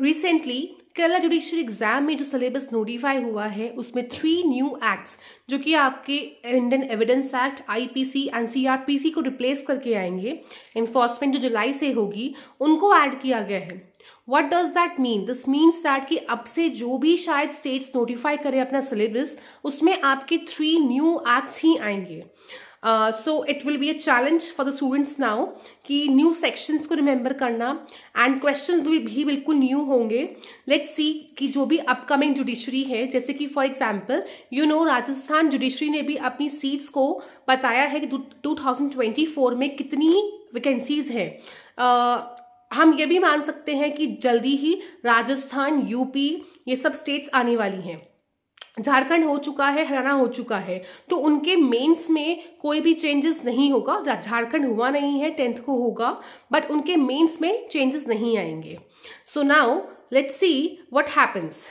recently Kerala judicial exam में जो syllabus notify हुआ है उसमें थ्री न्यू एक्ट्स जो कि आपके Indian evidence act IPC and CRPC को रिप्लेस करके आएंगे इन्फोर्समेंट जो जुलाई से होगी उनको ऐड किया गया है what does that mean this means that कि अब से जो भी शायद स्टेट्स नोटिफाई करें अपना सिलेबस उसमें आपके थ्री न्यू एक्ट्स ही आएंगे so it will be a challenge for the students now कि न्यू सेक्शंस को रिमेंबर करना एंड क्वेश्चंस भी, भी बिल्कुल न्यू होंगे लेट्स सी कि जो भी अपकमिंग जुडिशरी है जैसे कि for example you know Rajasthan judiciary ने भी अपनी सीट्स को बताया है कि 2024 में कितनी वैकेंसीज हैं uh, हम ये भी मान सकते हैं कि जल्दी ही राजस्थान यूपी ये सब स्टेट्स आने वाली हैं झारखंड हो चुका है हरियाणा हो चुका है तो उनके मेंस में कोई भी चेंजेस नहीं होगा झारखंड हुआ नहीं है टेंथ को होगा बट उनके मेंस में चेंजेस नहीं आएंगे so now let's see what happens